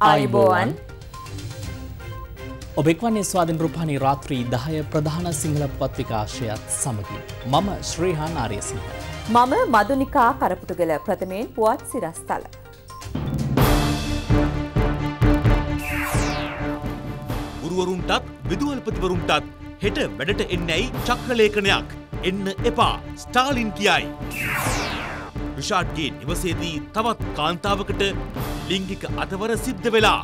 අයිබෝවන් ඔබෙක්වන්නේ ස්වාධින් රෘපණනි රාත්‍රී දහය ප්‍රධාන සිංහල පත්විකාශයත් සමගින් මම ශ්‍රීහාන් ආරයසි. මම මදුනිකා කරපුටුගල ප්‍රථමයෙන් පුවත් සිරස්ථල. ගුරුවරුන්ටත් විදුවල්පතිවරුන්ටත් හෙට වැඩට එන්නැයි චක්‍රලේඛනයක් එන්න එපා ස්ටාලින් කියයි. රිෂාඩ්ගේ නිවසේදී තවත් කාන්තාවකට ලිංගික අතවර සිද්ධ වෙලා.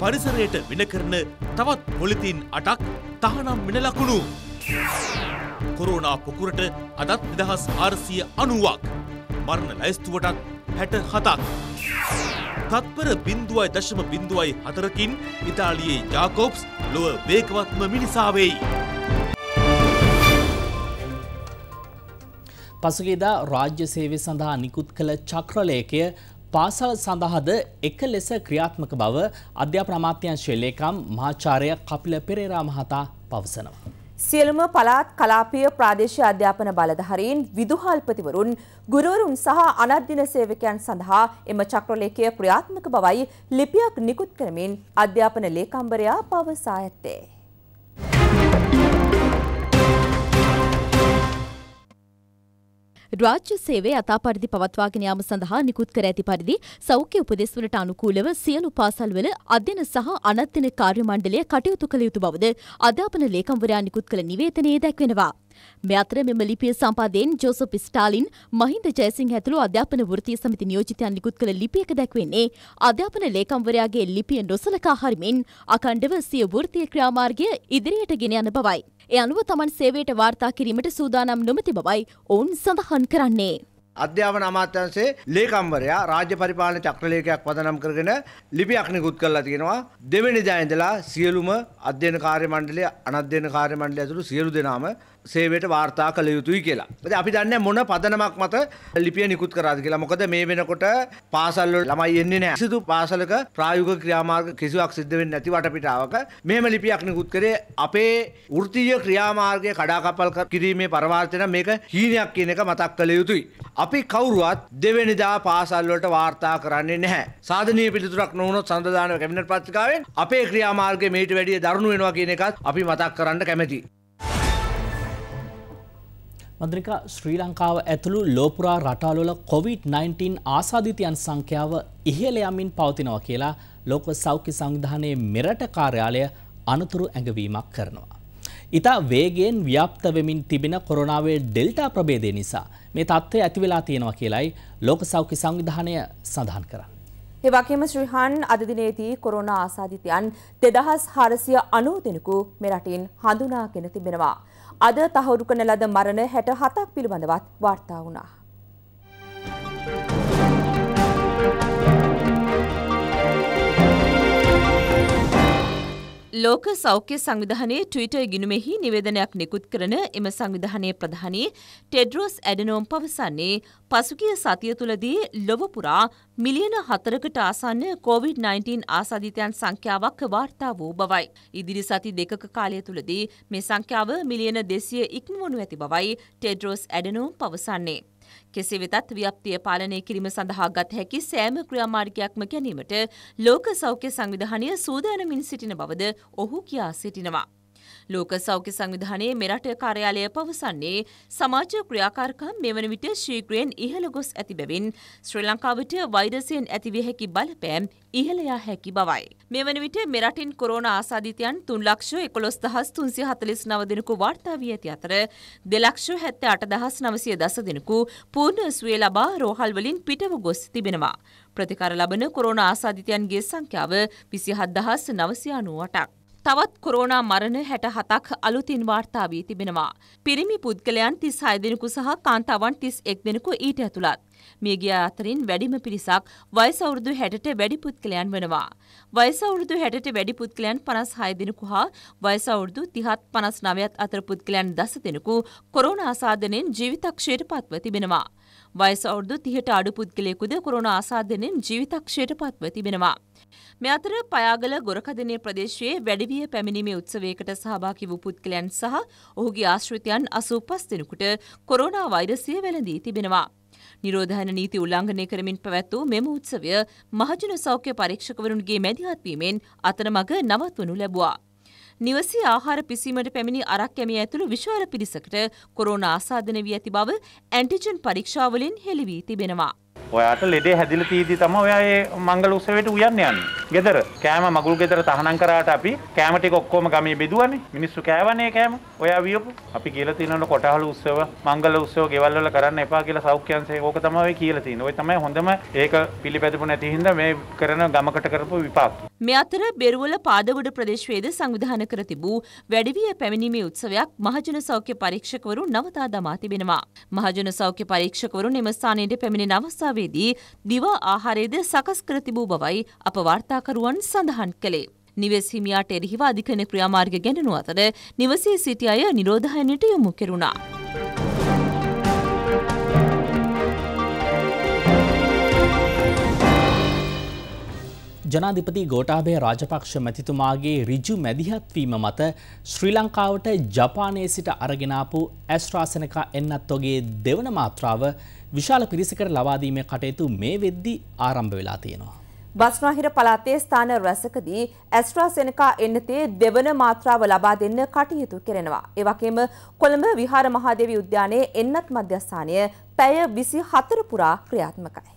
පරිසරයට වෙන කරන තවත් පොලිතින් අටක් තහනම් වෙන ලකුණු. කොරෝනා පොකුරට අදත් නිදහස් ආරසිය අනුවක්. මරණ ලැස්තුවටත් හැට හතක්. තත්පර බින්දුවයි දශම බින්දුවයි හතරකින් ඉතාලියේ ජාකෝබ්ස් ලොව වේකවත්ම මිනිසාවෙයි. පසුගේදා රාජ්‍ය සේවය සඳහා නිකුත් කළ චක්‍රලේකය පාසල් සඳහාද එක ලෙස ක්‍රියාත්මක බව අධ්‍යාපන අමාත්‍යංශයේ ලේකම් මහාචාර්ය කපිල පෙරේරා මහතා පවසනවා. සියලුම පළාත් කලාපීය ප්‍රාදේශීය අධ්‍යාපන බලධාරීන් විදුහල්පතිවරුන් ගුරුවරුන් සහ අනධ්‍යන සේවකයන් සඳහා එම චක්‍රලේඛය ක්‍රියාත්මක බවයි ලිපියක් නිකුත් කරමින් අධ්‍යාපන ලේකම්වරයා පවසා ඇත්තේ රාජ්‍ය සේවය යථා පරිදි පවත්වාගෙන යාම සඳහා නිකුත් කර ඇති පරිදි සෞඛ්‍ය උපදෙස් වලට අනුකූලව සියලු පාසල්වල අධ්‍යන සහ අනධ්‍යන කාර්ය මණ්ඩලය කටයුතු කළ යුතු බවද අධ්‍යාපන ලේකම්වරයා නිකුත් කළ නිවේදනයේ දැක්වෙනවා. මේ අතර මෙම ලිපිය සම්පාදයෙන් ජෝසප් ස්ටාලින් මහින්ද ජයසිංහ ඇතුළු අධ්‍යාපන වෘත්තීය සමිති නියෝජිතයන් නිකුත් කළ ලිපියක දැක්වෙන්නේ අධ්‍යාපන ලේකම්වරයාගේ ලිපිය නොසලකා හරිමින් අකණ්ඩව සිය වෘත්තීය ක්‍රියාමාර්ගය ඉදිරියට ගෙන යන බවයි. ඒ අනුව තමන් සේවයට වාර්තා කිරීමට සූදානම් නොමැති බවයි ඔවුන් සඳහන් කරන්නේ. අධ්‍යාපන අමාත්‍යංශයේ ලේකම්වරයා රාජ්‍ය පරිපාලන චක්‍රලේඛයක් පදනම් කරගෙන ලිපියක් නිකුත් කරලා තියෙනවා දෙවෙනිදා ඉඳලා සියලුම අධ්‍යයන කාර්ය මණ්ඩලය අනධ්‍යයන කාර්ය මණ්ඩලය ඇතුළු සියලු දෙනාම සේවයට වාර්තා කළ යුතුයි කියලා. ඉතින් අපි දන්නේ මොන පදනමක් මත ලිපිය නිකුත් කරාද කියලා. මොකද මේ වෙනකොට පාසල් වල ළමයි එන්නේ නැහැ. කිසිදු පාසලක ප්‍රායෝගික ක්‍රියාමාර්ග කිසිවක් සිද්ධ වෙන්නේ නැති වටපිටාවක මෙහෙම ලිපියක් නිකුත් කරේ අපේ වෘත්තීය ක්‍රියාමාර්ගය කඩාකප්පල් කිරීමේ පරමාර්ථය මේක හීනයක් කියන එක මතක් කළ යුතුයි. අපි කවුරුවත් දෙවෙනිදා පාසල් වලට වාර්තා කරන්නේ නැහැ. සාධනීය පිළිතුරක් නොවුනොත් සඳදාන කැබිනට් පත්‍රිකාවෙන් අපේ ක්‍රියාමාර්ගය මේට වැඩිය දරුණු වෙනවා කියන එකත් අපි මතක් කරන්න කැමැතියි. මන්ද්‍රිකා ශ්‍රී ලංකාව ඇතුළු ලෝපුරා රටාලොල කොවිD-19 ආසාධිතයන් සංඛ්‍යාව ඉහළ යමින් පවතිනවා කියලා ලෝක සෞඛ්‍ය සංවිධානයේ මෙරට කාර්යාලය අනතුරු ඇඟවීමක් කරනවා. ඉතා වේගයෙන් ව්‍යාප්ත වෙමින් තිබෙන කොරෝනාවේ ඩෙල්ටා ප්‍රභේදය නිසා මේ තත්ත්වය ඇති වෙලා තියෙනවා කියලයි ලෝක සෞඛ්‍ය සංවිධානය සඳහන් කරන්නේ. ඒ වගේම ශ්‍රීහන් අද දිනේදී කොරෝනා ආසාදිතයන් 2490 දෙනෙකු මෙරටින් හඳුනාගෙන තිබෙනවා. අද තහවුරු කරන ලද මරණ 67ක් පිළිබඳවත් වාර්තා වුණා. ලෝක සෞඛ්‍ය සංවිධානයේ ට්විටර් ගිනුමෙහි නිවේදනයක් නිකුත් කරන එම සංවිධානයේ ප්‍රධානී ටෙඩ්‍රෝස් ඇඩනෝම් පවසන්නේ පසුගිය සතිය තුළදී ලොව පුරා මිලියන හතරකට ආසන්න COVID-19 ආසාධිතයන් සංඛ්‍යාවක් වාර්තා වූ බවයි. ඉදිරි සති දෙකක කාලය තුළදී මේ සංඛ්‍යාව මිලියන 200 ඉක්මවනු ඇති බවයි ටෙඩ්‍රෝස් ඇඩනෝම් පවසන්නේ. කෙසේ වෙතත් ව්‍යප්තිය පාලනය කිරීම සඳහා ගත හැකි සෑම ක්‍රියාමාර්ගයක්ම ගැනීමට ලෝක සෞඛ්‍ය සංවිධානය සූදානමින් සිටින බවද ඔහු කියා සිටිනවා. ලෝක සෞඛ්‍ය සංවිධානයේ මෙරට කාර්යාලය පවසන්නේ සමාජ ක්‍රියාකාරකම් මෙවන විට ශීක්‍රයෙන් ඉහළ ගොස් ඇති බැවින් ශ්‍රී ලංකාවට වෛරසයෙන් ඇතිවිය හැකි බලපෑම් ඉහළයා හැකි බවයි. මෙවන විට මෙරටින් කොරෝන ආසාධිතයන් තුන් ලක්ෂ එකොළොස් දහස් තුන්සිය හතලිස් නව දෙනෙකු වාර්තා වී ඇති අතර දෙලක්ෂ හැත්ත අට දහස් නවසිය දස දෙනෙකු පූර්ණ සුවේ ලබා රෝහල් වලින් පිටව ගොස් තිබෙනවා. ප්‍රතිකාර ලබන කොරෝන ආසාධිතයන්ගේ සංඛ්‍යාව විසි හත්දහස් නවසියානුවටක්. තවත් කොරෝනා මරණ හැට හතක් අලුතින් වාර්තා වී තිබෙනවා. පිරිමි පුද්ගලයන් තිස් හයදෙනෙකු සහ කාන්තාවන් තිස් එක් දෙෙනෙකු ඊට ඇතුළත්. මියගිය අතරින් වැඩිම පිරිසක් වයිසවුරුදු හැට වැඩි පුද්ගලයන් වෙනවා. වයිසවුරුදු හැට වැඩි පුද්ගලයන් පනස් හය දෙෙනෙකු හා වයිසවුරුදු තිහත් පනස් නවයත් අතර පුද්ගලයන් දස දෙෙනෙකු කොරෝණ ආසාධනෙන් ජීවිතක්ෂයට පත්ව තිබෙනවා. වයිසවුරුදු තිහට අඩු පුද්ගලයෙකුද කොරෝණ ආසාධනෙන් ජීවිතක්ෂයට පත්ව තිබෙනවා. මෙ අතර පයාගල ගොරකදනේ ප්‍රදේශයේ වැඩිවිය පැමිණීමේ උත්සවයකට සහභාගි වූ පුද්ගලයන් සහ ඔහුගේ ආශ්‍රිතයන් 85 දෙනෙකුට කොරෝනා වෛරසය වැළඳී තිබෙනවා. නිරෝධායන නීති උල්ලංඝනය කරමින් පැවැත් වූ මෙම උත්සවය මහජන සෞඛ්‍ය පරීක්ෂකවරුන්ගේ මැදිහත් වීමෙන් අතරමඟ නවත්වනු ලැබුවා. නිවසේ ආහාර පිසීමට පැමිණි අරක් කැමිය ඇතුළු විශාල පිරිසකට කොරෝනා ආසාදන වී ඇති බව ඇන්ටිජන් පරීක්ෂාවලින් හෙළි වී තිබෙනවා. ඔයාට ලෙඩේ හැදිල තීදී තම ඔයාඒ මංගල උසවට උයන්න යන් ගෙදර කෑම මගුල් ගෙදර තහනම් කරට අපි කෑමටි ඔක්කෝම ගමේ බෙදුවන මිනිස්සු කෑවනේ කෑම ඔයා වියපු අපි කියල තිනට කොටහල උත්සව මංගල උත්සව ගෙවල්ල කරන්න එපා කියලා සෞඛ්‍යන්සේ ඕක තමයි කියල තින ඔය තමයි හොඳම ඒක පිළිපැතිපු නැතිහින්ද මේ කරන ගමකට කරපු විපාක්. මෙ අතර බෙරුවල පාදවඩ ප්‍රදේශවේද සංවිධාන කර තිබූ වැඩිවිය පැමිණීමේ උත්සවයක් මහජන සෞඛ්‍ය පරීක්ෂකවරු නවතා දමා තිබෙනවා. මහජන සෞඛ්‍ය පරීක්ෂකවරු නිමස්ථානයට පැමිණි නවස අවස්ථාවේදී දිව ආහාරයේද සකස් කර තිබූ බවයි අප වාර්තාකරුවන් සඳහන් කළේ. නිවෙස් හිමියාට එරෙහිව අධිකරණ ක්‍රියාමාර්ග ගැනනු අතර නිවසේ සිටි අය නිරෝධායනයට යොමු කෙරුණා. ජනාධිපති ගෝටාබේ රාජපක්ෂ මැතිතුමාගේ රිජු මැදිහත්වීම මත ශ්‍රී ලංකාවට ජපානයේ සිට අරගෙනාපු ඇස්ට්‍රාසනකා එන්නත් ඔගේ දෙවන මාත්‍රාව විශාල පිරිසකට ලබාදීමේ කටයුතු මේ වෙද්දී ආරම්භ වෙලා තියෙනවා. බස්නාහිර පළාතේ ස්ථාන රැසකදී ඇස්ට්‍රාසෙනකා එන්නතේ දෙවන මාත්‍රාව ලබා දෙන්න කටයුතු කරනවා. ඒ වගේම කොළඹ විහාර මහාදේවි උද්‍යානයේ එන්නත් මධ්‍යස්ථානය පැය 24 පුරා ක්‍රියාත්මකයි.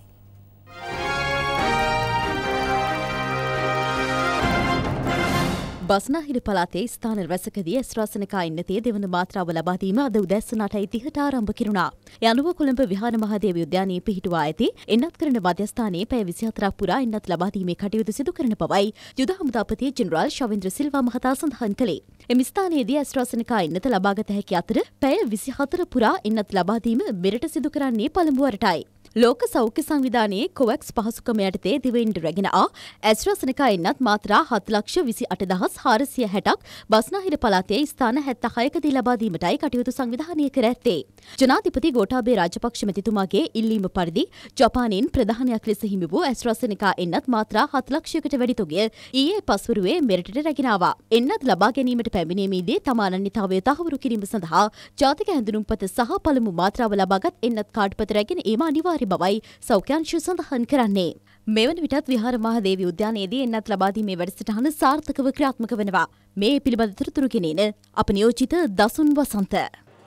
බස්නාහිර පලාතේ ස්ථාන රැසකදී ඇස්රාසනකා ඉන්නතේ දෙවන මාත්‍රාව ලබාදීම අද උදැස්සනට ඉතිහට ආරම්භ කිරුණා. යනුව කොළඹ විහාන මහදේව උද්‍යානයේ පිහිටුවා ඇති එන්නත් කරන මධ්‍යස්ථානයේ පැය විසි අතරක් පුරා එන්නත් ලබාදීමේ කටයුතු සිදු කරන බවයි යුද හමුදාපතිය ජෙනරාල් ශවින්ද්‍ර සිල්වා මහතා සඳහන් කළේ. එම ස්ථානයේදී ඇස්රාසනකා ඉන්නත ලබාගත හැකි අතර පැය විසි හතර පුරා එන්නත් ලබාදීම මෙරට සිදු කරන්නේ පළමුුවරටයි. ලෝක සෞඛ්‍ය සංවිධානයේ කොවැක්ස් පහසුකම යටතේ දිවයින්ට රැගෙන ආ ඇස්රසනකා එන්නත් මාත්‍රා හත් ලක්ෂ විසි අටදහස් හාරසිය හැටක් බස්නාහිර පලාතේ ස්ථාන හැත්ත හයකදී ලබාදීමටයි කටයුතු සංවිධානය කර ඇත්තේ. ජනාධිපති ගෝටාබේ රාජපක්ෂ මැතිතුමාගේ ඉල්ලීම පරිදි ජපානයෙන් ප්‍රධානයක් ලෙස හිමි වූ ඇස්රසනකා එන්නත් මාත්‍රා හත් ලක්ෂයකට වැඩිතුගේ ඊයේ පස්වරුවේ මෙරටට රැගෙනවා. එන්නත් ලබා ගැනීමට පැමිණීමේදී තම අනන්‍යතාවය තහවුරු කිරීම සඳහා ජාතික ඇඳුනුම්පත සහ පළමු මාත්‍රාව ලබාගත් එන්නත් කාඩ්පත රැගෙන ඒම අනිවාර්ය ඇති බවයි සෞඛ්‍යංශය සඳහන් කරන්නේ. මෙවන විටත් විහාර මහදේවි උද්‍යානයේදී එන්නත් ලබාදීමේ වැඩසටහන සාර්ථකව ක්‍රියාත්මක වෙනවා. මේ පිළිබඳ තොරතුරු ගෙනෙන අප නියෝජිත දසුන් වසන්ත.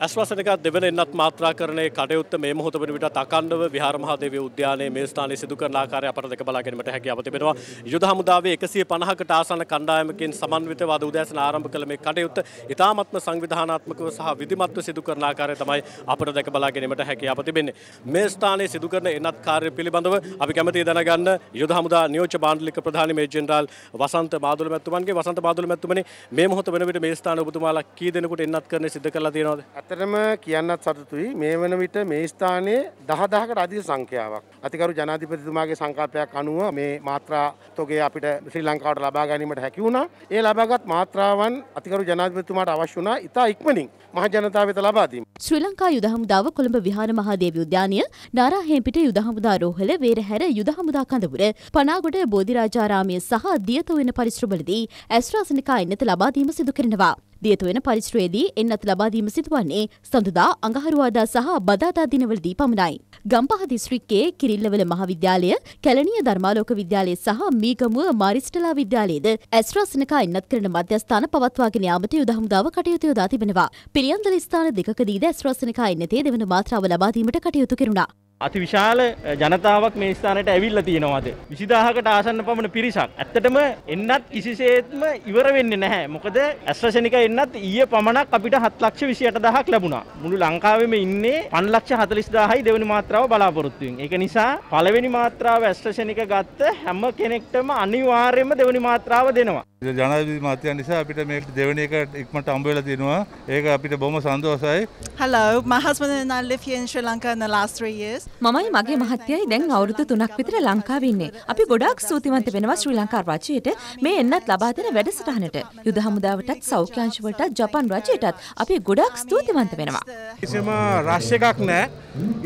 ඇස්වසනක දෙවන එන්නත් මාත්‍රාකරණය කටයුත්ත මේ මොහොත වෙන විට අකණ්ඩව විහාර මහදේවී උද්‍යානයේ මේ ස්ථානයේ සිදු කරන ආකාරය අපට දැක බලා ගැනීමට හැකියාව තිබෙනවා. යුද හමුදාවේ 150කට ආසන්න කණ්ඩායමකින් සමන්විතව අද උදෑසන ආරම්භ කළ මේ කටයුත්ත ඉතාමත්ම සංවිධානාත්මකව සහ විධිමත්ව සිදු කරන ආකාරය තමයි අපට දැක බලා ගැනීමට හැකියාව තිබෙන්නේ. මේ ස්ථානයේ සිදු කරන එන්නත් කාර්ය පිළිබඳව අපි කැමැති දැනගන්න යුද හමුදා නියෝජ්‍ය බාණ්ඩලික ප්‍රධානි මේජර් ජෙනරාල් වසන්ත මාදුල මැතිතුමන්ගේ වසන්ත මාදුල මැතිතුමනි මේ මොහොත වෙන විට මේ ස්ථානයේ ඔබතුමාලා කී දෙනෙකුට එන්නත් කරන්නේ සිදු කරලා තියෙනවද? ඇත්තටම කියන්නත් සතුතුයි මේ වන විට මේ ස්ථානයේ දහදාහකට අධික සංඛ්‍යාවක් අතිකරු ජනාධිපතිතුමාගේ සංකල්පයක් අනුව මේ මාත්‍රාතොගේ අපිට ශ්‍රී ලංකාවට ලබා ගැනීමට හැකි වුණා. ඒ ලබාගත් මාත්‍රාවන් අතිකරු ජනාධිපතිතුමාට අවශ්‍ය වුණා ඉතා ඉක්මනින් මහජනතාව වෙත ලබා දීම. ශ්‍රී ලංකා යුද හමුදාව කොළඹ විහාර මහාදේව උද්‍යානය, නාරාහෙම්පිට යුද හමුදා රෝහල, වේරහැර යුද හමුදා කඳවුර, පනාගොඩ බෝධිරාජාරාමය සහ දියත වෙන පරිශ්‍රවලදී ඇස්ට්‍රාසනිකා ඉන්නත ලබා දීම සිදු කරනවා. දියතු වෙන පරිශ්‍රයේදී එන්නත් ලබා දීම සිදුවන්නේ සඳුදා අඟහරුවාදා සහ බදාදා දිනවලදී පමණයි. ගම්පහ දිස්ත්‍රික්කයේ කිරිල්ලවල මහාවිද්‍යාලය, කැලණිය ධර්මාලෝක විද්‍යාලය සහ මීගමුව මාරිස්ටලා විද්‍යාලයේද ඇස්ට්‍රාසනකා එන්නත් කරන මධ්‍යස්ථාන පවත්වාගෙන යාමට යුද හමුදාව කටයුතු යොදා තිබෙනවා. පිළියන්දල ස්ථාන දෙකකදීද ඇස්ට්‍රාසනකා එන්නතේ දෙවන මාත්‍රාව ලබා දීමට කටයුතු කෙරුණා. අති විශාල ජනතාවක් මේ ස්ථානයට ඇවිල්ලා තියෙනවාද. විසිදාහකට ආසන්න පමණ පිරිසක්. ඇත්තටම එන්නත් කිසිසේත්ම ඉවර වෙන්නේ නැහැ. මොකද ඇස්ට්‍රසෙනික එන්නත් ඊයේ පමණක් අපිට 7 ලක්ෂ 28 දහක් ලැබුණා. මුළු ලංකාවෙම ඉන්නේ 5 ලක්ෂ 40000යි දෙවෙනි මාත්‍රාව බලාපොරොත්තු වෙන්නේ. ඒක නිසා පළවෙනි මාත්‍රාව ඇස්ට්‍රසෙනික ගත්ත හැම කෙනෙක්ටම අනිවාර්යයෙන්ම දෙවෙනි මාත්‍රාව දෙනවා. ජනාධිපති මහත්තයා නිසා අපිට මේ දෙවෙනි එක ඉක්මනට හම්බ වෙලා තිනවා. ඒක අපිට බොහොම සන්තෝෂයි. Hello, my husband and I live here in Sri Lanka in the last three years. මමයි මගේ මහත්තයයි දැන් අවුරුදු තුනක් විතර ලංකාවන්නේ. අපි ගොඩක් සූතිවන්ත වෙනවා ශ්‍රී ලංකා රාජ්‍යයට මේ එන්නත් ලබා දෙන වැඩසටහනට. යුද හමුදාවටත් සෞඛ්‍යාංශවලටත් ජපන් රජයටත් අපි ගොඩක් ස්තුතිවන්ත වෙනවා. කිසිම රෂ් එකක් නැහැ.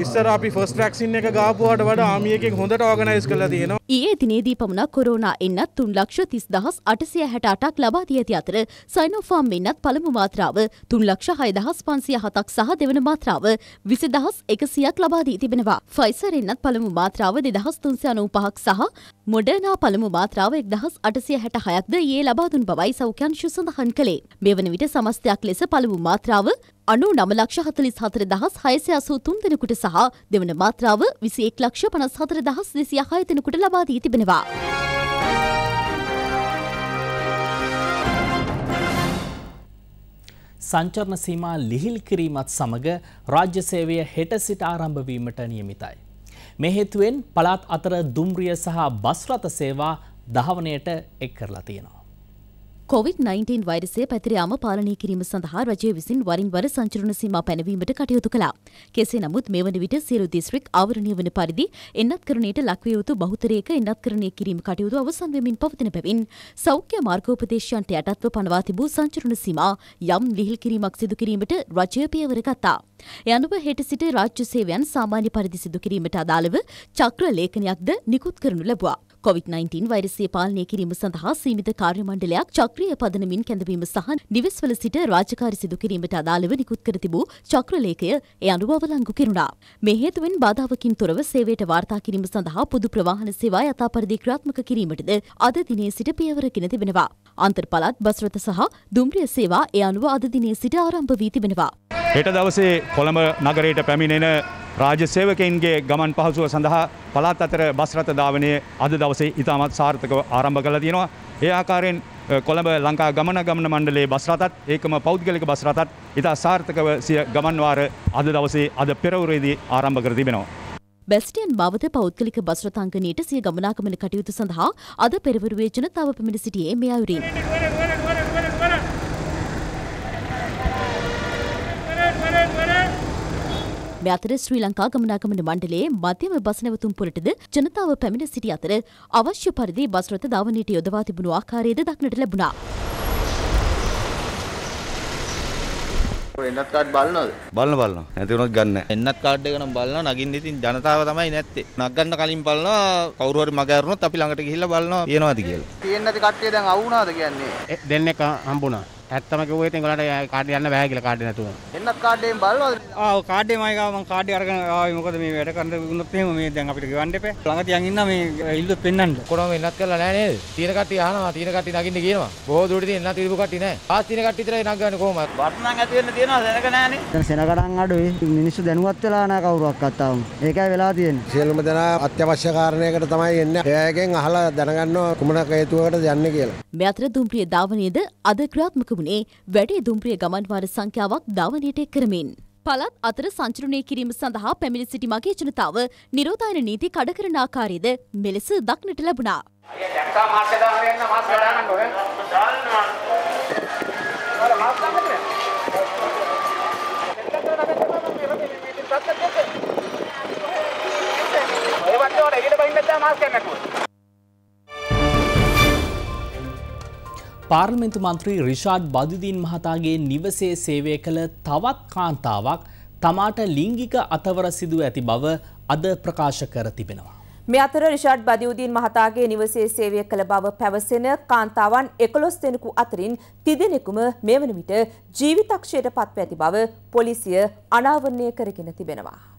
ඉස්සර අපි ෆස්ට් වැක්සින් එක ගාපුවාට වඩා ආමි එකෙන් හොඳට ඕගනයිස් කරලා තියෙනවා. ඊයේ දිනේදී පමණක් කොරෝනා එන්නත් 330868ක් ලබා දී ඇති අතර සයිනෝෆාම් එන්නත් පළමු මාත්‍රාව 366507ක් සහ දෙවන මාත්‍රාව 20100ක් ලබා දී තිබෙනවා. දක්වා. ෆයිසර් එන්නත් පළමු මාත්‍රාව දෙදහස් තුන්සය අනූ පහක් සහ මොඩර්නා පළමු මාත්‍රාව එක් දහස් අටසිය හැට හයක්ද ඒ ලබාදුන් බවයි සෞඛ්‍යංශු සඳහන් කළේ. මේ වන විට සමස්තයක් ලෙස පළමු මාත්‍රාව අනු නමලක්ෂ හතලිස් හතර දහස් හයසය අසූතුන් දෙනෙකුට සහ දෙවන මාත්‍රාව විසි එක් ලක්ෂ පනස් හතර දහස් දෙසිය හය දෙනෙකුට ලබාදී තිබෙනවා. සංචරණ සීමා ලිහිල් කිරීමත් සමග රාජ්‍ය සේවය හෙට සිට ආරම්භ වීමට නියමිතයි. මේ හේතුවෙන් පළාත් අතර දුම්රිය සහ බස් රථ සේවා ධාවනයට එක් කරලා තියෙනවා. කොවිD-19 වෛරසය පැතිරයාම පාලනය කිරීම සඳහා රජය විසින් වරින් වර සංචරණ සීමා පැනවීමට කටයුතු කළා. කෙසේ නමුත් මේ වන විට සියලු දිස්ත්‍රික් ආවරණය වන පරිදි එන්නත්කරණයට ලක්විය යුතු බහුතරයක එන්නත්කරණය කිරීම කටයුතු අවසන් වෙමින් පවතින බැවින් සෞඛ්‍ය මාර්ගෝපදේශයන්ට යටත්ව පනවා තිබූ සංචරණ සීමා යම් ලිහිල් කිරීමක් සිදු කිරීමට රජය පියවර ගත්තා. යනුව හෙට සිට රාජ්‍ය සේවයන් සාමාන්‍ය පරිදි සිදු කිරීමට අදාළව චක්‍ර ලේඛනයක්ද නිකුත් කරනු ලැබුවා. කොවිD-19 වෛරසය පාලනය කිරීම සඳහා සීමිත කාර්යමණ්ඩලයක් චක්‍රීය පදනමින් කැඳවීම සහ නිවෙස්වල සිට රාජකාරි සිදු කිරීමට අදාළව නිකුත් කර තිබූ චක්‍රලේඛය ඒ අනුව අවලංගු කෙරුණා. මේ හේතුවෙන් බාධාවකින් තොරව සේවයට වාර්තා කිරීම සඳහා පොදු ප්‍රවාහන සේවා යථාපරිදි ක්‍රියාත්මක කිරීමටද අද දිනේ සිට පියවරගෙන තිබෙනවා. අන්තර් පළාත් බස්රථ සහ දුම්රිය සේවා ඒ අනුව අද දිනේ සිට ආරම්භ වී තිබෙනවා. හෙට දවසේ කොළඹ නගරයට පැමිණෙන රාජ්‍ය සේවකයින්ගේ ගමන් පහසුව සඳහා පළාත් අතර බස් රථ ධාවනය අද දවසේ ඉතාමත් සාර්ථකව ආරම්භ කළා තියෙනවා. ඒ ආකාරයෙන් කොළඹ ලංකා ගමන ගමන මණ්ඩලයේ බස් රථත් ඒකම පෞද්ගලික බස් රථත් ඉතා සාර්ථකව සිය ගමන් වාර අද දවසේ අද පෙරවරුවේදී ආරම්භ කර තිබෙනවා. බැස්ටියන් බවත පෞද්ගලික බස් රථ අංගණයට සිය ගමනාගමන කටයුතු සඳහා අද පෙරවරුවේ ජනතාව පැමිණ සිටියේ මෙයවරින්. මේ අතර ශ්‍රී ලංකා ගමනාගමන මණ්ඩලයේ මධ්‍යම බස් නැවතුම්පුරටද ජනතාව පැමිණ සිටි අතර අවශ්‍ය පරිදි බස් රථ ධාවනයට යොදවා තිබුණු ආකාරයද දක්නට ලැබුණා. එන්නත් කාඩ් බලනවද? බලන බලන. නැති වුණොත් ගන්න. එන්නත් කාඩ් එක නම් බලනවා. නගින්න ඉතින් ජනතාව තමයි නැත්තේ. නගන්න කලින් බලනවා. කවුරු හරි මග අරුණොත් අපි ළඟට ගිහිල්ලා බලනවා. තියෙනවද කියලා. තියෙන්නේ නැති කට්ටිය දැන් අවුනාද කියන්නේ? දෙන්නෙක් හම්බුණා. ඇත්තම කිව්වේ ඉතින් ඔයාලට කාඩ් යන්න බෑ කියලා කාඩ් නැතුව. එන්නත් කාඩ්යෙන් බලනවද? ආ ඔව් කාඩ්ේ මම ගාව මම කාඩ් අරගෙන ආවේ මොකද මේ වැඩ කරන්න දුන්නොත් එහෙම මේ දැන් අපිට ගෙවන්න එපා. ළඟ තියන් ඉන්න මේ ඉල්ලුව පෙන්නන්න. කොරම වෙන්නත් කරලා නෑ නේද? තීර කට්ටිය අහනවා තීර කට්ටිය නගින්න කියනවා. බොහෝ දුරට ඉතින් එන්නත් ඉරිපු කට්ටිය නෑ. ආස් තීර කට්ටිය විතරයි නගන්නේ කොහොමද? වටනම් ඇති වෙන්න තියනවා සෙනග නෑනේ. දැන් සෙනගණන් අඩුයි. මිනිස්සු දැනුවත් වෙලා නෑ කවුරුවක් අත්තාම. ඒකයි වෙලා තියෙන්නේ. සියලුම දෙනා අත්‍යවශ්‍ය කාරණයකට තමයි එන්නේ. ඒකෙන් අහලා දැනගන්නවා කුමන හේතුවකට යන්නේ කියලා. මේ අතර දුම්රිය ධාවනයේද අද ක්‍රියාත්මක වුණේ වැඩේ දුම්රිය ගමන්වාර සංඛ්‍යාවක් ධාවනයට කරමින්. පළත් අතර සංචරණය කිරීම සඳහා පැමිණි සිටි මගේ ජනතාව නිරෝධායන නීති කඩ කරන ආකාරයද මෙලෙස දක්නට ලැබුණා. ඒ වටේ ඔය ඊට බයින් දැම්මා මාස් කරන්නකෝ පාර්ලිමේන්තු මන්ත්‍රී රිෂාඩ් බදුදීන් මහතාගේ නිවසේ සේවය කළ තවත් කාන්තාවක් තමාට ලිංගික අතවර සිදුව ඇති බව අද ප්‍රකාශ කර තිබෙනවා. මේ අතර රිෂාඩ් බදියුදීන් මහතාගේ නිවසේ සේවය කළ බව පැවසෙන කාන්තාවන් එකොළොස් දෙනෙකු අතරින් තිදෙනෙකුම මේ වන විට ජීවිතක්ෂයට පත්ව ඇති බව පොලිසිය අනාවරණය කරගෙන තිබෙනවා.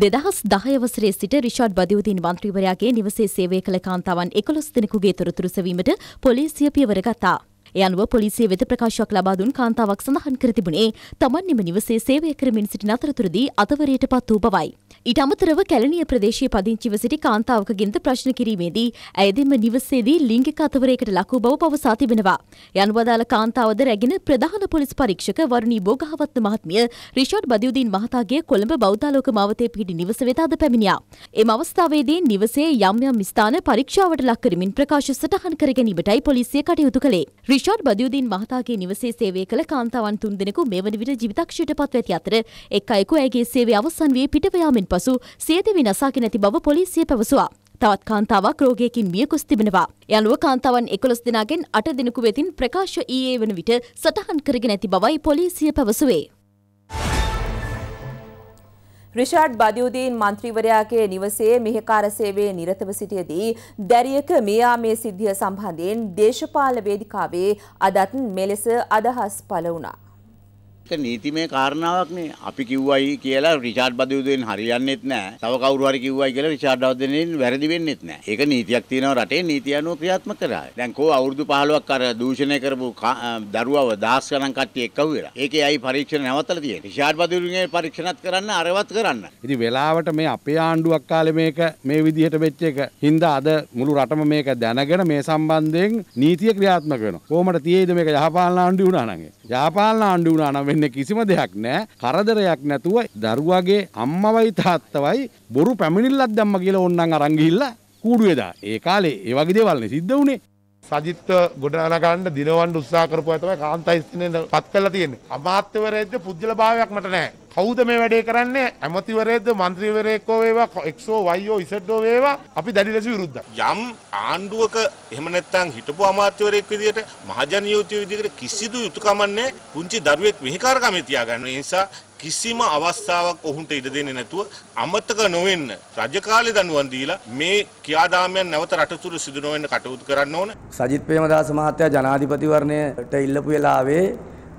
දෙදහස් දහයවසරේ සිට රිෂාඩ් බදිවුදීන් මන්ත්‍රීවරයාගේ නිවසේ සේවය කළ කාන්තාවන් එකොළොස් දෙනෙකුගේ තොරතුරු සැවීමට පොලිසිය පියවර ගත්තා. ඒ අනුව පොලිසිය වෙත ප්‍රකාශයක් ලබා දුන් කාන්තාවක් සඳහන් කර තිබුණේ තමන් එම නිවසේ සේවය කරමින් සිටින අතරතුරදී අතවරයට පත් වූ බවයි. ඊට අමතරව කැලණිය ප්‍රදේශයේ පදිංචිව සිටි කාන්තාවකගෙන්ද ප්‍රශ්න කිරීමේදී ඇයදෙම නිවසේදී ලිංගික අතවරයකට ලක් වූ බව පවසා තිබෙනවා. යනුවදාළ කාන්තාවද රැගෙන ප්‍රධාන පොලිස් පරීක්ෂක වරුණී බෝගහවත්ත මහත්මිය රිෂාඩ් බදියුදීන් මහතාගේ කොළඹ බෞද්ධාලෝක මාවතේ පිහිටි නිවස වෙත අද පැමිණියා. එම අවස්ථාවේදී නිවසේ යම් යම් ස්ථාන පරීක්ෂාවට ලක් කරමින් ප්‍රකාශ සටහන් කර ගැනීමටයි පොලිසිය කටයුතු කළේ. රිෂාඩ් බදියුදීන් මහතාගේ නිවසේ සේවය කළ කාන්තාවන් තුන්දෙනෙකු මෙවැනි විට ජීවිතක්ෂයට පත්ව ඇති අතර එක් අයෙකු ඇගේ සේවය අවසන් වී පිටව යාමෙන් පසු සියදිවි නසාගෙන ඇති බව පොලිසිය පැවසුවා. තවත් කාන්තාවක් රෝගයකින් මියකුස් තිබෙනවා. යනුව කාන්තාවන් එකොළොස් දෙනාගෙන් අට දෙනෙකු වෙතින් ප්‍රකාශ ඊයේ වන විට සටහන් කරගෙන ඇති බවයි පොලිසිය පැවසුවේ. රිෂාඩ් බදියුදීන් මන්ත්‍රීවරයාගේ නිවසේ මෙහෙකාර සේවයේ නිරතව සිටියදී දැරියක මෙයා මේ සිද්ධිය සම්බන්ධයෙන් දේශපාල වේදිකාවේ අදත් මෙලෙස අදහස් පළ වුණා. නීතිමය කාරණාවක් නේ. අපි කිව්වයි කියලා රිචාඩ් බදයුදෙන් හරියන්නේත් නැහැ. තව කවුරු හරි කිව්වයි කියලා රිචාඩ් බදයුදෙන් වැරදි වෙන්නේත් නැහැ. ඒක නීතියක් තියෙනවා රටේ නීතිය අනුව ක්‍රියාත්මක කරලා. දැන් කෝ අවුරුදු 15ක් අර දූෂණය කරපු දරුවව දහස් ගණන් කට්ටිය එක්ක වෙලා. ඒකේ අයි පරීක්ෂණ නැවතලා තියෙනවා. රිචාඩ් බදයුදෙන්ගේ පරීක්ෂණත් කරන්න අරවත් කරන්න. ඉතින් වෙලාවට මේ අපේ ආණ්ඩුවක් කාලේ මේක මේ විදිහට වෙච්ච එක. හින්දා අද මුළු රටම මේක දැනගෙන මේ සම්බන්ධයෙන් නීතිය ක්‍රියාත්මක වෙනවා. කොහොමද තියේද මේක යහපාලන ආණ්ඩුව වුණා නම්? යහපාලන ආණ්ඩුව වුණා නම් ඉන්න කිසිම දෙයක් නෑ කරදරයක් නැතුව දරුවගේ අම්මවයි තාත්තවයි බොරු පැමිණිල්ලක් දැම්ම කියලා ඕන්නම් අරන් ගිහිල්ලා කූඩුවේදා. ඒ කාලේ ඒ වගේ දේවල් නේ සිද්ධ වුණේ. සජිත්ව ගොඩනගන්න දිනවන්න උත්සාහ කරපුවා තමයි කාන්තයිස්තිනේ පත් කරලා තියෙන්නේ. අමාත්‍යවරයෙක්ද පුජ්‍යලභාවයක් මට නැහැ. කෞද මේ වැඩේ කරන්නේ ඇමතිවරේද මන්ත්‍රීවරයෙක්කෝ වේවා එක්ෝ වයෝ ඉසට්ඩෝ වේවා අපි දැඩි ලෙස විරුද්ධ. යම් ආණ්ඩුවක එහමනැත්තං හිටපු අමාත්‍යවරයෙක් විදිට මහජනයුතුය විදිකට කිසිදු යුතුකමන්නේ පුංචි දරුවෙක් විහිකාරකමේ තියාගන්න නිසා කිසිම අවස්ථාවක් ඔහුන්ට ඉඩ දෙන්නේ නැතුව අමතක නොවෙන්න රජ කාලේ දනුවන් දීලා මේ කියාදාමයන් නැවත රටතුරු සිදු නොවෙන්න කටයුතු කරන්න ඕන. සජිත් ප්‍රේමදාස මහත්තයා ජනාධිපතිවරණයට ඉල්ලපු වෙලාවේ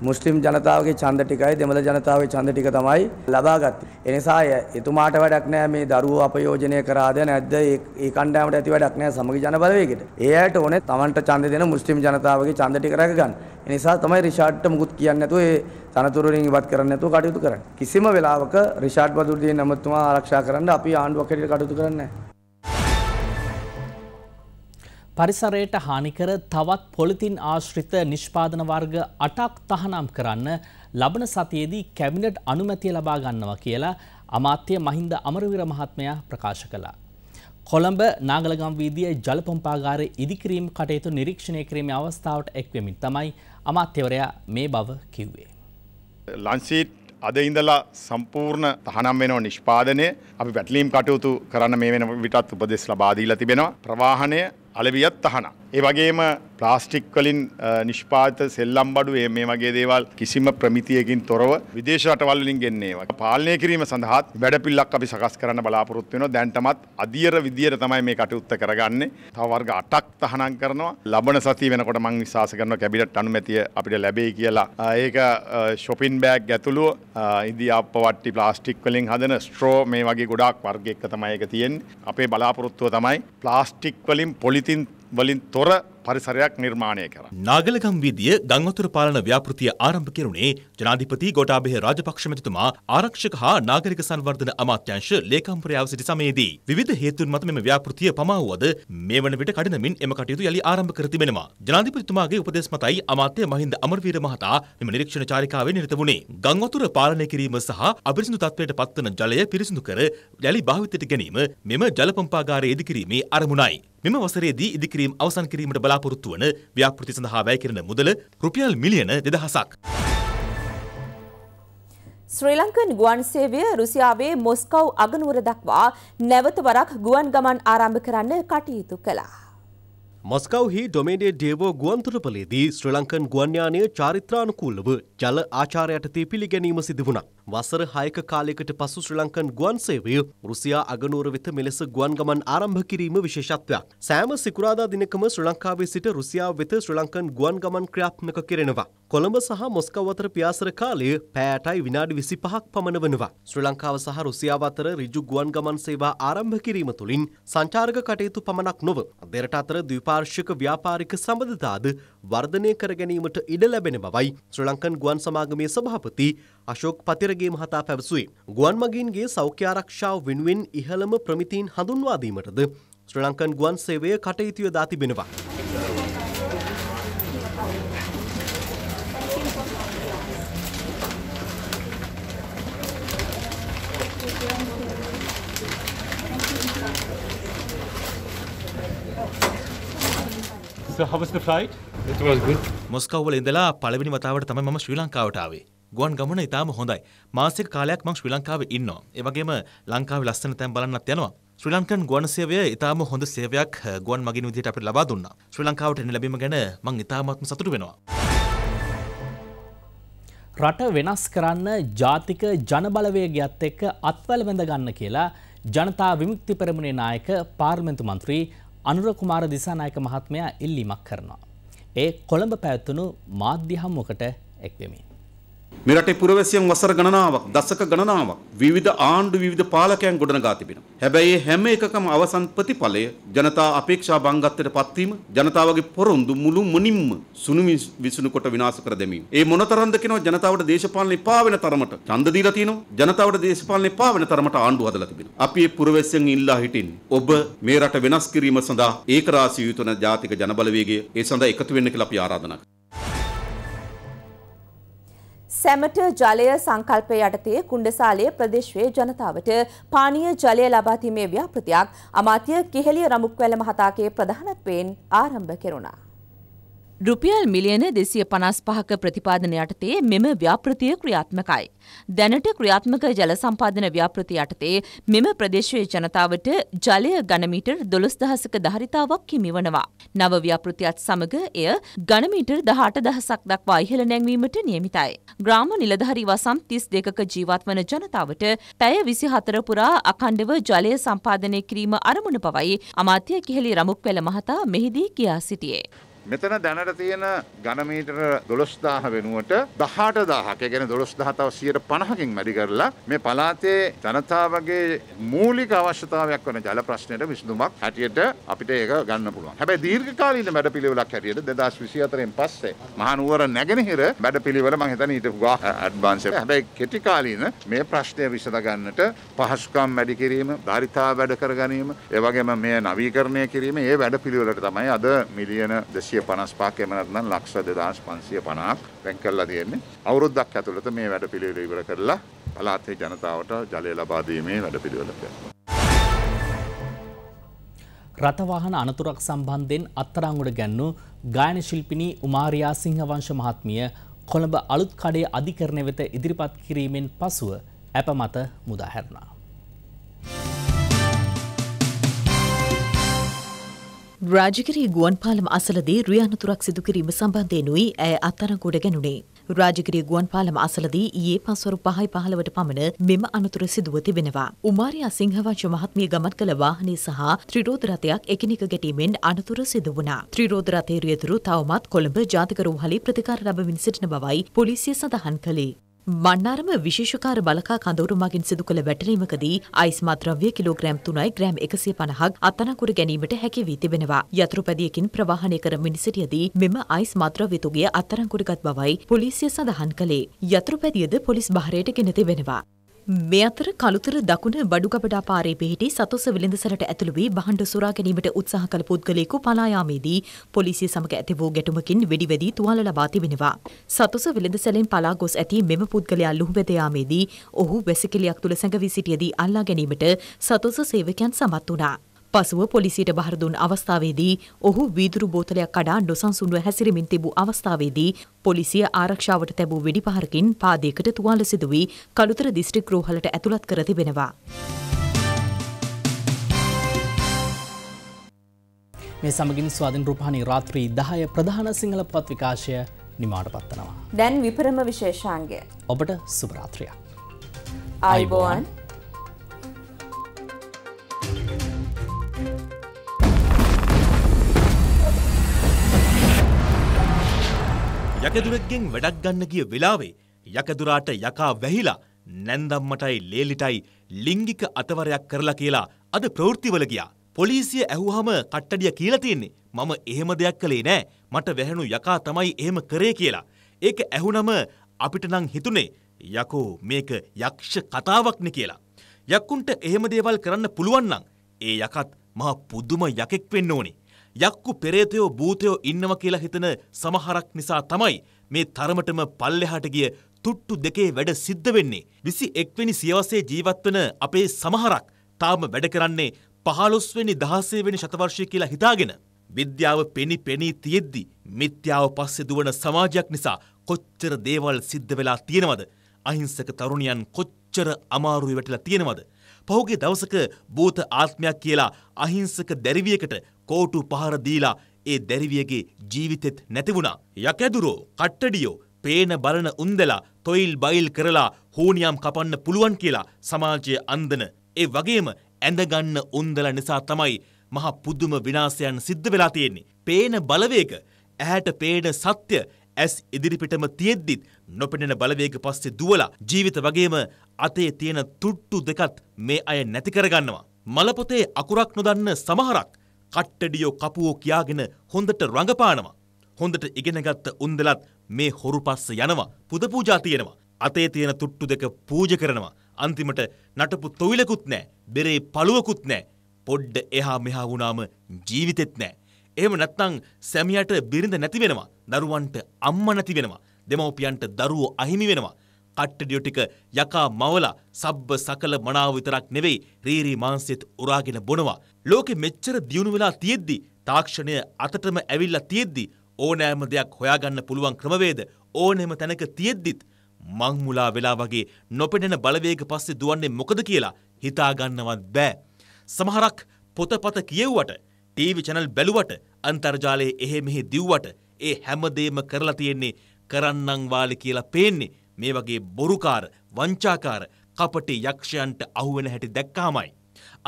මුස්ලිම් ජනතාවගේ ඡන්ද ටිකයි දෙමළ ජනතාවගේ ඡන්ද ටික තමයි ලබාගත්තේ. ඒ නිසා එතුමාට වැඩක් නෑ මේ දරුවෝ අපයෝජනය කරාද නැද්ද ඒ කණ්ඩායමට ඇති වැඩක් නෑ සමගි ජන බලවේගෙට. ඒ ඇයට ඕනේ Tamanට ඡන්ද දෙන මුස්ලිම් ජනතාවගේ ඡන්ද ටික රැක ගන්න. ඒ නිසා තමයි රිෂාඩ්ට මුකුත් කියන්නේ නැතුව ඒ තනතුරු වලින් ඉවත් කරන්න නැතුව කටයුතු කරන්නේ. කිසිම වෙලාවක රිෂාඩ් බදුල්දීන් නමතුමා ආරක්ෂා කරන්න අපි ආණ්ඩුවක් හැටියට කටයුතු කරන්නේ නෑ. පරිසරයට හානිකර තවත් පොලිතින් ආශ්‍රිත නිෂ්පාදන වර්ග අටක් තහනම් කරන්න ලබන සතියේදී කැබිනට් අනුමැතිය ලබා ගන්නවා කියලා අමාත්‍ය මහින්ද අමරවීර මහත්මයා ප්‍රකාශ කළා. කොළඹ නාගලගම් වීදියේ ජල පම්පාගාරයේ ඉදිකිරීම් කටයුතු නිරීක්ෂණය කිරීමේ අවස්ථාවට එක්වෙමින් තමයි අමාත්‍යවරයා මේ බව කිව්වේ. ලන්සීට් අද ඉඳලා සම්පූර්ණ තහනම් වෙනව නිෂ්පාදනය අපි පැටලීම් කටයුතු කරන්න මේ වෙන විටත් උපදෙස් ලබා දීලා තිබෙනවා. ප්‍රවාහනය අලවියත් තහනම්. ඒ වගේම තාස්ටික් වලින් නිෂ්පාත සෙල්ලම් බඩු මේ වගේ දේවල් කිසිම ප්‍රමිතියකින් තොරව විදේශ රටවල් වලින් ගෙන්නේ ඒවා. පාලනය කිරීම සඳහාත් වැඩපිළිවෙලක් අපි සකස් කරන්න බලාපොරොත්තු වෙනවා. දැන්ටමත් අධියර විදියට තමයි මේ කටයුත්ත කරගන්නේ. තව වර්ග 8ක් තහනම් කරනවා. ලබන සතිය වෙනකොට මම විශ්වාස කරනවා කැබිනට් අනුමැතිය අපිට ලැබෙයි කියලා. ඒක shopping bag ඇතුළුව ඉන්දියාප්ප වට්ටි ප්ලාස්ටික් වලින් හදන straw මේ වගේ ගොඩාක් වර්ග එක තමයි ඒක තියෙන්නේ. අපේ බලාපොරොත්තුව තමයි ප්ලාස්ටික් වලින් පොලිතින් වලින් තොර පරිසරයක් නිර්මාණය කර. නාගලගම් වීදිය ගංවතුර පාලන ව්‍යාපෘතිය ආරම්භ කෙරුණේ ජනාධිපති ගෝඨාභය රාජපක්ෂ මැතිතුමා ආරක්ෂක හා නාගරික සංවර්ධන අමාත්‍යාංශ ලේකම්පරයාව සිටි සමයේදී විවිධ හේතුන් මත මෙම ව්‍යාපෘතිය පමාවුවද මේ වන විට කඩිනමින් එම කටයුතු යළි ආරම්භ කර තිබෙනවා. ජනාධිපතිතුමාගේ උපදෙස් මතයි අමාත්‍ය මහින්ද අමරවීර මහතා මෙම නිරීක්ෂණ චාරිකාවේ නිරත වුණේ. ගංවතුර පාලනය කිරීම සහ අපිරිසිදු තත්ත්වයට පත්වන ජලය පිරිසිදු කර යළි භාවිතයට ගැනීම මෙම ජල පම්පාගාරය ඉදිකිරීමේ අරමුණයි. මෙම වසරේදී ඉදිකිරීම අවසන් කිරීමට බලා බලාපොරොත්තු වන ව්‍යාපෘති සඳහා වැය කරන මුදල රුපියල් මිලියන දෙදහසක්. ශ්‍රී ලංකන් ගුවන් සේවය රුසියාවේ මොස්කව් අගනුවර දක්වා නැවත වරක් ගුවන් ගමන් ආරම්භ කරන්න කටයුතු කළා. මොස්කව්හි ඩොමේඩේ ඩේවෝ ගුවන්තුරපලේදී ශ්‍රී ලංකන් ගුවන්යානය චාරිත්‍රානුකූලව ජල ආචාරයට තී පිළිගැනීම සිදු වුණා. වසර 6ක කාලයකට පසු ශ්‍රී ලංකන් ගුවන් සේවය රුසියා අගනුවර වෙත මෙලෙස ගුවන් ගමන් ආරම්භ කිරීම විශේෂත්වයක්. සෑම සිකුරාදා දිනකම ශ්‍රී ලංකාවේ සිට රුසියාව වෙත ශ්‍රී ලංකන් ගුවන් ගමන් ක්‍රියාත්මක කෙරෙනවා. කොළඹ සහ මොස්කව් අතර පියාසර කාලය පැයටයි විනාඩි 25ක් පමණ වෙනවා. ශ්‍රී ලංකාව සහ රුසියාව අතර ඍජු ගුවන් ගමන් සේවා ආරම්භ කිරීම තුළින් සංචාරක කටයුතු පමණක් නොව දෙරට අතර ද්විපාර්ශ්වික ව්‍යාපාරික සම්බන්ධතාද වර්ධනය කර ගැනීමට ඉඩ ලැබෙන බවයි ශ්‍රී ලංකන් ගුවන් සමාගමේ සභාපති අශෝක් පතිරගේ මහතා පැවසුවේ. ගුවන් මගීන්ගේ සෞඛ්‍ය ආරක්ෂාව වෙනුවෙන් ඉහළම ප්‍රමිතීන් හඳුන්වා දීමටද ශ්‍රී ලංකන් ගුවන් සේවය කටයුතු යොදා තිබෙනවා. මොස්කවල ඉඳලා පළවෙනි වතාවට තමයි මම ශ්‍රී ලංකාවටාවේ ගුවන් ගමන ඉතාම හොඳයි මාසික කාලයක් මං ශ්‍රී ලංකාවේ ඉන්නවා ඒවගේම ලංකාවේ ලස්සන තැන් බලන්නත් යනවා ශ්‍රී ලංකන් ගුවන් සේවය ඉතාම හොඳ සේවයක් ගුවන් මගින් විදිහට අපිට ලබා දුන්නා ශ්‍රී ලංකාවට එන ලැබීම ගැන මං ඉතාමත්ම සතුටු වෙනවා රට වෙනස් කරන්න ජාතික ජනබලවේගයක්ත් එක්ක අත්වල බැඳ ගන්න කියලා ජනතා විමුක්ති පෙරමුණේ නායක පාර්මෙන්තු මන්ත්‍රී අනුර කුමාර දිසානායක මහත්මයා ඉල්ලීමක් කරනවා. ඒ කොළඹ පැවැත්වුණු මාධ්‍ය හමුවකට එක්වෙමින්. මේ රටේ පුරවැසියන් වසර ගණනාවක් දශක ගණනාවක් විවිධ ආණ්ඩු විවිධ පාලකයන් ගොඩනගා තිබෙනවා. හැබැයි හැම එකකම අවසන් ප්‍රතිඵලය ජනතා අපේක්ෂා භංගත්වයට පත්වීම ජනතාවගේ පොරොන්දු මුළු මුනිම්ම සුණු විසුණු කොට විනාශ කර දැමීම. ඒ මොනතරම්ද කියනවා ජනතාවට දේශපාලනේ එපා වෙන තරමට ඡන්ද දීලා තියෙනවා. ජනතාවට දේශපාලනේ එපා වෙන තරමට ආණ්ඩු හදලා තිබෙනවා. අපි මේ පුරවැසියන් ඉල්ලා හිටින්නේ ඔබ මේ රට වෙනස් කිරීම සඳහා ඒකරාශී යුතුන ජාතික ජනබලවේගය ඒ සඳහා එකතු වෙන්න කියලා අපි ආරාධනා කරනවා. සැමට ජලය සංකල්පය යටතේ කුණ්ඩසාලය ප්‍රදේශයේ ජනතාවට පානීය ජලය ලබා දීමේ ව්‍යාපෘතියක් අමාත්‍ය කිහෙළිය රමුක්වැල මහතාගේ ප්‍රධානත්වයෙන් ආරම්භ කෙරුණා. රුපියල් මිලියන දෙසිය පනස් පහක ප්‍රතිපාදන යටතේ මෙම ව්‍යාපෘතිය ක්‍රියාත්මකයි. දැනට ක්‍රියාත්මක ජල සම්පාදන ව්‍යාපෘති යටතේ මෙම ප්‍රදේශයේ ජනතාවට ජලය ගනමීටර් දොළොස් දහසක ධරිතාවක් හිමිවනවා. නව ව්‍යාපෘතියත් සමග එය ගනමීටර් දහට දහසක් දක්වා ඉහළ නැංවීමට නියමිතයි. ග්‍රාම නිලධහරි වසම් තිස් දෙකක ජීවත් වන ජනතාවට පැය විසි හතර පුරා අකණ්ඩව ජලය සම්පාදනය කිරීම අරමුණ පවයි අමාත්‍ය කිහෙලි රමුක් පෙළ මහතා මෙහිදී කියා සිටියේ. මෙතන දැනට තියෙන ගණමීටර දොළොස්දාහ වෙනුවට දහට දාහක ගැන දොළොස්දාහතාව සියයට පණහකින් මැඩි කරලා මේ පලාතේ ජනතාවගේ මූලික අවශ්‍යතාවයක් වන ජල ප්‍රශ්නයට විසඳුමක් හැටියට අපිට ඒක ගන්න පුළුවන් හැබැයි දීර්ඝකාලීන වැඩ පිළිවෙලක් හැටියට 2024න් පස්සේ මහනුවර නැගෙනහිර වැඩ පිළිවෙල මම හිතන්නේ ඊට ගා ඇඩ්වාන්ස් එක හැබැයි කෙටි කාලීන මේ ප්‍රශ්නය විසඳ ගන්නට පහසුකම් වැඩි කිරීම ධාරිතාව වැඩ කර ගැනීම ඒ වගේම මේ නවීකරණය කිරීම ඒ වැඩ පිළිවෙලට තමයි අද මිලියන 200 600 55 එම නැත්නම් ලක්ෂ 2550ක් වෙන් කරලා තියෙන්නේ. අවුරුද්දක් ඇතුළත මේ වැඩපිළිවෙල ඉවර කරලා පළාතේ ජනතාවට ජලය ලබා දීමේ වැඩපිළිවෙල රථවාහන අනතුරක් සම්බන්ධයෙන් අත්තරංගුඩ ගැන්නු ගායන ශිල්පිනී උමාරියා සිංහවංශ මහත්මිය කොළඹ අලුත් කඩේ අධිකරණය වෙත ඉදිරිපත් කිරීමෙන් පසුව ඇප මත මුදා හැරුණා. රාජගිරී ගුවන්පාලම අසලදී රිය අනතුරක් සිදු කිරීම සම්බන්ධයෙන්ුයි ඇය අත්අඩංගුවට ගැනුණේ. රාජගිරිය ගුවන්පාලම අසලදී ඊයේ පස්වරු 5යි 15ට පමණ මෙම අනතුර සිදුව තිබෙනවා. උමාරියා සිංහවංශ මහත්මිය ගමන් කළ වාහනේ සහ ත්‍රිරෝද රථයක් එකිනෙක ගැටීමෙන් අනතුර සිදු වුණා. ත්‍රිරෝද රථයේ රියතුරු තවමත් කොළඹ ජාතික රෝහලේ ප්‍රතිකාර ලැබමින් සිටින බවයි පොලිසිය සඳහන් කළේ. මන්නාරම විශේෂකාර බලකා කඳවුරු මගින් සිදු කළ වැටලීමකදී අයිස්මා ද්‍රව්‍ය කිලෝග්‍රෑම් 3යි ග්‍රෑම් 150ක් අත්අඩංගුර ගැනීමට හැකි වී තිබෙනවා. යතුරුපැදියකින් ප්‍රවාහනය කරමින් සිටියදී මෙම අයිස්මා ද්‍රව්‍ය තුගය අත්අඩංගුරගත් බවයි පොලිසිය සඳහන් කළේ. යතුරුපැදියද පොලිස් බහරයට ගෙන තිබෙනවා. මේ අතර කළුතර දකුණ බඩුකපට අපාරේ පිහිටි සතොස්ස විලඳසරට ඇතුළු වී බහඬ සුරා ගැනීමට උත්සාහ කළ පුද්ගලයෙකු පලා යාමේදී පොලිසිය සමග ඇති වූ ගැටුමකින් වෙඩි වැදී තුවාල ලබා තිබෙනවා. සතොස්ස විලඳසැලෙන් පලා ගොස් ඇති මෙම පුද්ගලයා ලුහුබැද යාමේදී ඔහු වැසිකිළියක් තුල සැඟවී සිටියදී අල්ලා ගැනීමට සතොස්ස සේවකයන් සමත් වුණා. පසුව පොලිසියට බහර දුන් අවස්ථාවේදී ඔහු වීදුරු බෝතලයක් කඩා නොසන්සුන්ව හැසිරෙමින් තිබූ අවස්ථාවේදී පොලිසිය ආරක්ෂාවට තැබූ වෙඩිපහරකින් පාදයකට තුවාල සිදු වී කළුතර දිස්ත්‍රික් රෝහලට ඇතුළත් කර තිබෙනවා. මේ සමගින් ස්වාධීන් රූපහානි රාත්‍රී 10 ප්‍රධාන සිංහල පොත් විකාශය නිමාට පත්වනවා. දැන් විපරම විශේෂාංගය. ඔබට සුබ රාත්‍රියක්. ආයුබෝවන්. යකදුරෙක්ගෙන් වැඩක් ගන්න ගිය වෙලාවේ යකදුරාට යකා වැහිලා නැන්දම්මටයි ලේලිටයි ලිංගික අතවරයක් කරලා කියලා අද ප්‍රවෘත්තිවල ගියා. පොලිසිය ඇහුවහම කට්ටඩිය කියලා තියෙන්නේ. මම එහෙම දෙයක් කළේ නෑ. මට වැහෙනු යකා තමයි එහෙම කරේ කියලා. ඒක ඇහුනම අපිට නම් හිතුනේ යකෝ මේක යක්ෂ කතාවක්නේ කියලා. යක්කුන්ට එහෙම දේවල් කරන්න පුළුවන් නම් ඒ යකත් මහා පුදුම යකෙක් වෙන්න ඕනේ. යක්කු පෙරේතයෝ භූතයෝ ඉන්නව කියලා හිතන සමහරක් නිසා තමයි මේ තරමටම පල්ලෙහාට ගිය තුට්ටු දෙකේ වැඩ සිද්ධ වෙන්නේ. 21 වෙනි සියවසේ ජීවත් වෙන අපේ සමහරක් තාම වැඩ කරන්නේ 15 වෙනි 16 වෙනි ಶತවර්ෂය කියලා හිතාගෙන විද්‍යාව පෙනි පෙනී තියෙද්දි මිත්‍යාව පස්සේ දුවන සමාජයක් නිසා කොච්චර දේවල් සිද්ධ වෙලා තියෙනවද? අහිංසක තරුණියන් කොච්චර අමාරුවේ වැටලා තියෙනවද? පහුගේ දවසක භූත ආත්මයක් කියලා අහිංසක දැරිවියකට කෝටු පහර දීලා ඒ දැරිවියගේ ජීවිතෙත් නැතිවුණා. යකැදුරෝ කට්ටඩියෝ පේන බලන උන්දලා තොයිල් බයිල් කරලා හෝනියම් කපන්න පුළුවන් කියලා සමාජය අන්දන. ඒ වගේම ඇඳගන්න උන්දල නිසා තමයි මහ පුදුම විනාසයන් සිද්ධ වෙලා තියෙන්නේ. පේන බලවේග ඇහැට පේන සත්‍ය ඇස් ඉදිරිපිටම තියෙද්දිත් නොපෙනෙන බලවේග පස්සේ දුවලා ජීවිත වගේම අතේ තියෙන තුට්ටු දෙකත් මේ අය නැති කරගන්නවා. මලපොතේ අකුරක් නොදන්න සමහරක් කට්ටඩියෝ කපුවෝ කියාගෙන හොඳට රඟපානවා. හොඳට ඉගෙනගත්ත උන්දලත් මේ හොරු පස්ස යනවා පුදපූජා තියෙනවා. අතේ තියෙන තුට්ටු දෙක පූජ කරනවා. අන්තිමට නටපු තොවිලකුත් නෑ බෙරේ පළුවකුත් නෑ. පොඩ්ඩ එහා මෙහා වුණාම ජීවිතෙත් නෑ. එහෙම නැත්නම් සැමියාට බිරිඳ නැති වෙනවා. දරුවන්ට අම්මා නැති වෙනවා. දෙමව්පියන්ට දරුවෝ අහිමි වෙනවා. කට්ටඩියෝ ටික යකා මවලා සබ්බ සකල මනාව විතරක් නෙවෙයි රීරි මාංශෙත් උරාගෙන බොනවා. ලෝකෙ මෙච්චර දියුණු වෙලා තියෙද්දි තාක්ෂණය අතටම ඇවිල්ලා තියෙද්දි ඕනෑම දෙයක් හොයාගන්න පුළුවන් ක්‍රමවේද ඕනෑම තැනක තියෙද්දිත් මං මුලා වෙලා වගේ නොපෙනෙන බලවේග පස්සේ දුවන්නේ මොකද කියලා හිතාගන්නවත් බෑ. සමහරක් පොතපත කියෙව්වට ටීවි චැනල් බැලුවට අන්තර්ජාලයේ එහෙ මෙහෙ දිව්වට ඒ හැමදේම කරලා තියෙන්නේ කරන්නන් වාලි කියලා පේන්නේ මේ වගේ බොරුකාර වංචාකාර කපටි යක්ෂයන්ට අහුවෙන හැටි දැක්කාමයි.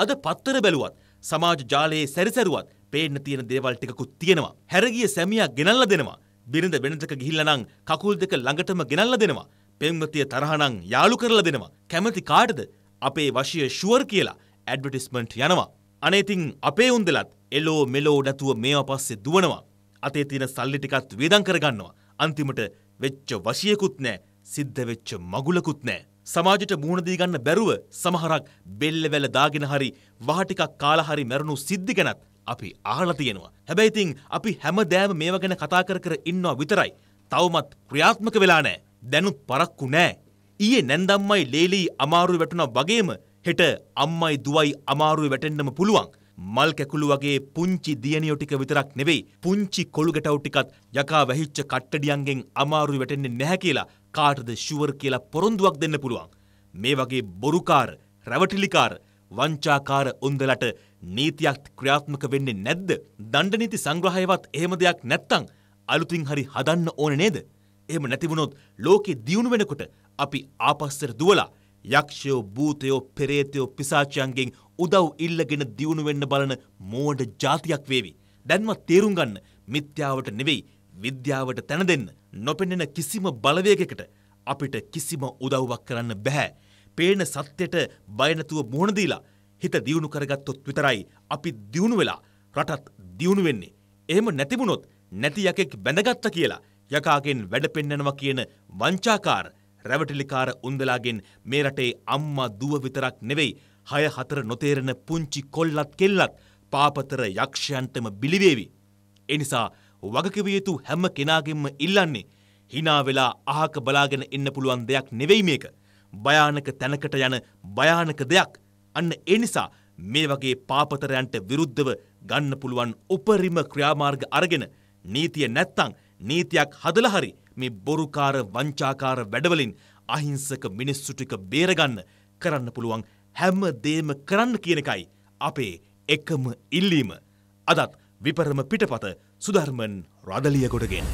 අද පත්තර බැලුවත් සමාජ ජාලයේ සැරිසරුවත් පේන්න තියෙන දේවල් ටිකකුත් තියෙනවා. හැරගිය සැමියා ගෙනල්ලා දෙනවා. බිරිඳ වෙනතක ගිහිල්ලා නම් කකුල් දෙක ළඟටම ගෙනල්ලා දෙනවා. පෙම්වතිය තරහනම් යාළු කරලා දෙනවා. කැමති කාටද? අපේ වශය ෂුවර් කියලා ඇඩ්වර්ටිස්මන්ට් යනවා. අනේ ඉතින් අපේ උන්දලත් එලෝ මෙලෝ නැතුව මේව පස්සේ දුවනවා. අතේ තියෙන සල්ලි ටිකත් වේදම් කරගන්නවා. අන්තිමට වෙච්ච වශියකුත් නැහැ. සිද්ධ වෙච්ච මගුලකුත් නෑ. සමාජයට මූුණදී ගන්න බැරුව සමහරක් බෙල්ලවැල දාගෙන හරි වහ ටිකක් කාලා හරි මැරුණු සිද්ධි ගැනත් අපි අහලා තියෙනවා. හැබැයි ඉතින් අපි හැමදෑම මේව ගැන කතා කර කර ඉන්නවා විතරයි. තවමත් ක්‍රියාත්මක වෙලා නෑ. දැනුත් පරක්කු නෑ. ඊයේ නැන්දම්මයි ලේලී අමාරුවේ වැටුණා වගේම හෙට අම්මයි දුවයි අමාරුවේ වැටෙන්නම පුළුවන්. මල් කැකුළු වගේ පුංචි දියණියෝ ටික විතරක් නෙවෙයි පුංචි කොළු ගැටවු ටිකත් යකා වැහිච්ච කට්ටඩියන්ගෙන් අමාරු වැටෙන්නේ නැහැ කියලා කාටද ෂුවර් කියලා පොරොන්දුවක් දෙන්න පුළුවන්. මේ වගේ බොරුකාර, රැවටිලිකාර, වංචාකාර උන්දලට නීතියක් ක්‍රියාත්මක වෙන්නේ නැද්ද? දණ්ඩ නීති සංග්‍රහයවත් එහෙම දෙයක් නැත්තම් අලුතින් හරි හදන්න ඕනේ නේද? එහෙම නැති වුණොත් ලෝකෙ දියුණු වෙනකොට අපි ආපස්සට දුවලා යක්ෂයෝ භූතයෝ පෙරේතයෝ පිසාචයන්ගෙන් උදව් ඉල්ලගෙන දියුණු වෙන්න බලන මෝඩ ජාතියක් වේවි. දැන්වත් තේරුම් ගන්න මිත්‍යාවට නෙවෙයි විද්‍යාවට තැන දෙන්න නොපෙනෙන කිසිම බලවේගයකට අපිට කිසිම උදව්වක් කරන්න බෑ. පේන සත්‍යයට බය නැතුව මුහුණ දීලා හිත දියුණු කරගත්තොත් විතරයි අපි දියුණු වෙලා රටත් දියුණු වෙන්නේ. එහෙම නැතිබුණොත් නැති යකෙක් බැඳගත්ත කියලා යකාගෙන් වැඩ පෙන්නනවා කියන වංචාකාර රැවටිලිකාර උන්දලාගෙන් මේ රටේ අම්මා දුව විතරක් නෙවෙයි හය හතර නොතේරෙන පුංචි කොල්ලත් කෙල්ලත් පාපතර යක්ෂයන්ටම බිලිවේවි. එනිසා වගකිව යුතු හැම කෙනාගෙන්ම ඉල්ලන්නේ හිනා වෙලා අහක බලාගෙන ඉන්න පුළුවන් දෙයක් නෙවෙයි මේක. භයානක තැනකට යන භයානක දෙයක්. අන්න ඒ නිසා මේ වගේ පාපතරයන්ට විරුද්ධව ගන්න පුළුවන් උපරිම ක්‍රියාමාර්ග අරගෙන නීතිය නැත්තං නීතියක් හදලා හරි මේ බොරුකාර වංචාකාර වැඩවලින් අහිංසක මිනිස්සු ටික බේරගන්න කරන්න පුළුවන් හැම දේම කරන්න කියන එකයි අපේ එකම ඉල්ලීම. අදත් විපරම පිටපත සුධර්මන් රදලිය කොටගෙන.